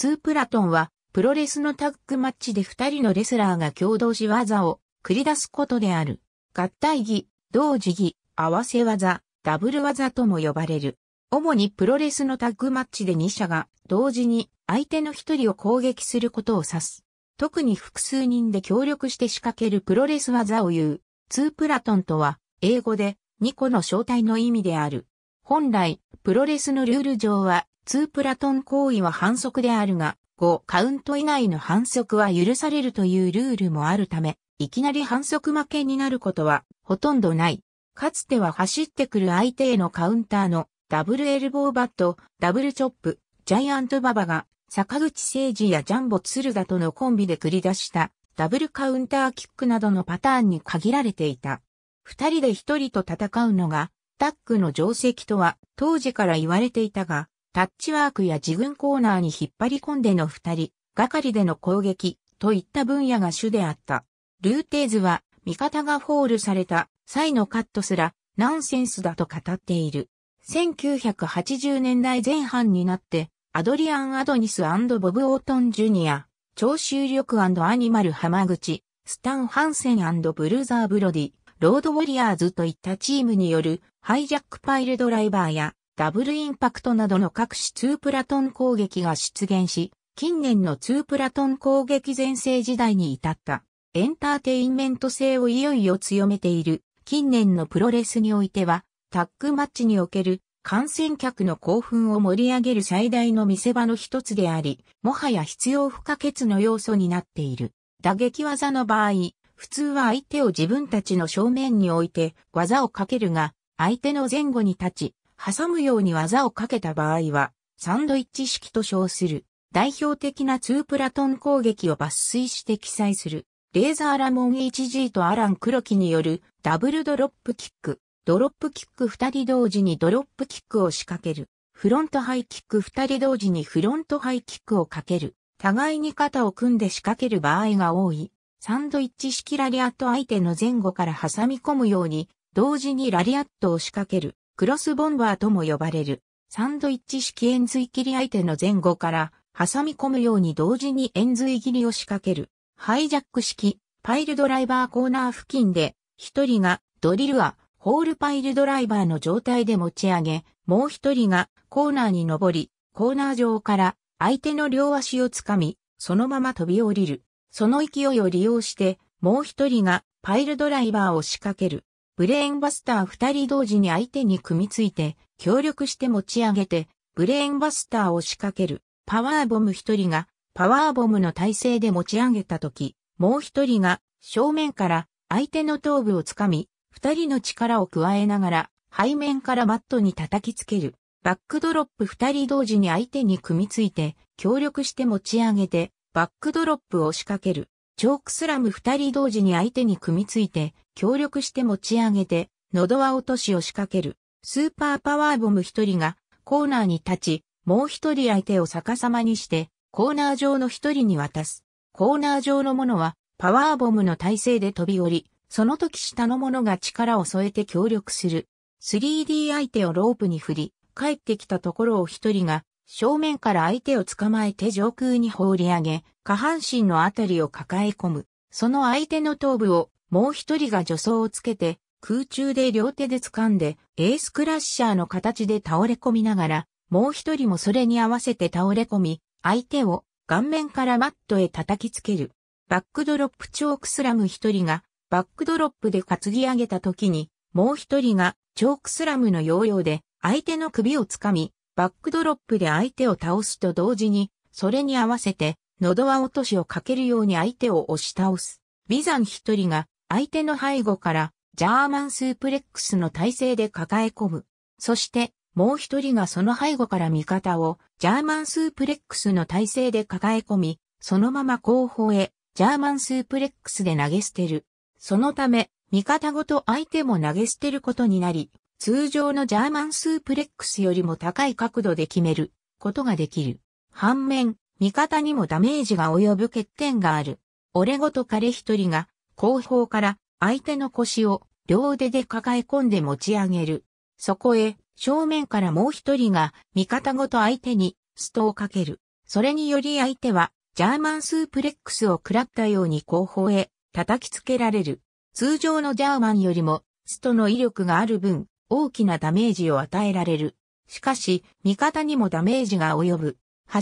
2プラトンは、プロレスのタッグマッチで2人のレスラーが共同し技を繰り出すことである。合体技、同時技、合わせ技、ダブル技とも呼ばれる。主にプロレスのタッグマッチで2社が同時に相手の1人を攻撃することを指す。特に複数人で協力して仕掛けるプロレス技を言う。2プラトンとは、英語で2個の正体の意味である。本来、プロレスのルール上は、2プラトン行為は反則であるが、5カウント以内の反則は許されるというルールもあるため、いきなり反則負けになることはほとんどない。かつては走ってくる相手へのカウンターのダブルエルボーバット、ダブルチョップ、ジャイアントババが坂口誠二やジャンボ鶴田とのコンビで繰り出したダブルカウンターキックなどのパターンに限られていた。二人で一人と戦うのがタッグの定石とは当時から言われていたが、タッチワークや自軍コーナーに引っ張り込んでの二人、がかりでの攻撃といった分野が主であった。ルーテーズは味方がフォールされた際のカットすらナンセンスだと語っている。1980年代前半になってアドリアン・アドニスボブ・オートン・ジュニア、超収力アニマル・浜口、スタン・ハンセンブルーザー・ブロディ、ロード・ウォリアーズといったチームによるハイジャックパイルドライバーやダブルインパクトなどの各種2プラトン攻撃が出現し、近年の2プラトン攻撃前世時代に至ったエンターテインメント性をいよいよ強めている近年のプロレスにおいてはタッグマッチにおける観戦客の興奮を盛り上げる最大の見せ場の一つであり、もはや必要不可欠の要素になっている。打撃技の場合、普通は相手を自分たちの正面に置いて技をかけるが、相手の前後に立ち、挟むように技をかけた場合は、サンドイッチ式と称する、代表的な2プラトン攻撃を抜粋して記載する、レーザーラモン HG とアラン・黒木によるダブルドロップキック、ドロップキック2人同時にドロップキックを仕掛ける、フロントハイキック2人同時にフロントハイキックをかける、互いに肩を組んで仕掛ける場合が多い、サンドイッチ式ラリアット相手の前後から挟み込むように、同時にラリアットを仕掛ける、クロスボンバーとも呼ばれる、サンドイッチ式円髄切り相手の前後から挟み込むように同時に円髄切りを仕掛ける、ハイジャック式、パイルドライバーコーナー付近で、一人がドリルはホールパイルドライバーの状態で持ち上げ、もう一人がコーナーに登り、コーナー上から相手の両足をつかみ、そのまま飛び降りる。その勢いを利用して、もう一人がパイルドライバーを仕掛ける。ブレーンバスター二人同時に相手に組みついて、協力して持ち上げて、ブレーンバスターを仕掛ける。パワーボム一人が、パワーボムの体勢で持ち上げたとき、もう一人が、正面から相手の頭部をつかみ、二人の力を加えながら、背面からマットに叩きつける。バックドロップ二人同時に相手に組みついて、協力して持ち上げて、バックドロップを仕掛ける。チョークスラム二人同時に相手に組みついて、協力して持ち上げて、喉輪落としを仕掛ける。スーパーパワーボム一人がコーナーに立ち、もう一人相手を逆さまにして、コーナー上の一人に渡す。コーナー上の者は、パワーボムの体勢で飛び降り、その時下の者が力を添えて協力する。3D 相手をロープに振り、帰ってきたところを一人が正面から相手を捕まえて上空に放り上げ、下半身のあたりを抱え込む。その相手の頭部をもう一人が助走をつけて、空中で両手で掴んで、エースクラッシャーの形で倒れ込みながら、もう一人もそれに合わせて倒れ込み、相手を顔面からマットへ叩きつける。バックドロップチョークスラム一人が、バックドロップで担ぎ上げた時に、もう一人がチョークスラムの要領で相手の首をつかみ、バックドロップで相手を倒すと同時に、それに合わせて、喉輪落としをかけるように相手を押し倒す。ビザン一人が相手の背後からジャーマンスープレックスの体勢で抱え込む。そしてもう一人がその背後から味方をジャーマンスープレックスの体勢で抱え込み、そのまま後方へジャーマンスープレックスで投げ捨てる。そのため味方ごと相手も投げ捨てることになり、通常のジャーマンスープレックスよりも高い角度で決めることができる。反面、味方にもダメージが及ぶ欠点がある。俺ごと彼一人が後方から相手の腰を両腕で抱え込んで持ち上げる。そこへ正面からもう一人が味方ごと相手にストをかける。それにより相手はジャーマンスープレックスを食らったように後方へ叩きつけられる。通常のジャーマンよりもストの威力がある分、大きなダメージを与えられる。しかし、味方にもダメージが及ぶ。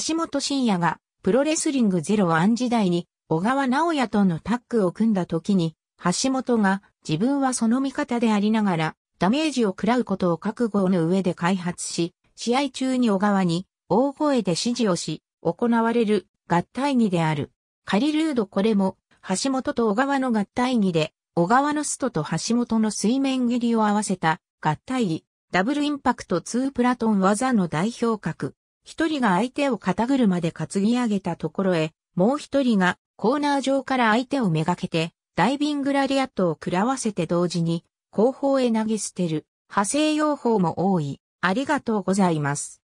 橋本真也がプロレスリングゼロワン時代に小川直也とのタッグを組んだ時に、橋本が自分はその味方でありながらダメージを食らうことを覚悟の上で開発し、試合中に小川に大声で指示をし、行われる合体技である。カリルードこれも、橋本と小川の合体技で、小川のストと橋本の水面蹴りを合わせた合体、ダブルインパクト2プラトン技の代表格。一人が相手を肩車で担ぎ上げたところへ、もう一人がコーナー上から相手をめがけて、ダイビングラリアットを食らわせて同時に、後方へ投げ捨てる、派生用法も多い。ありがとうございます。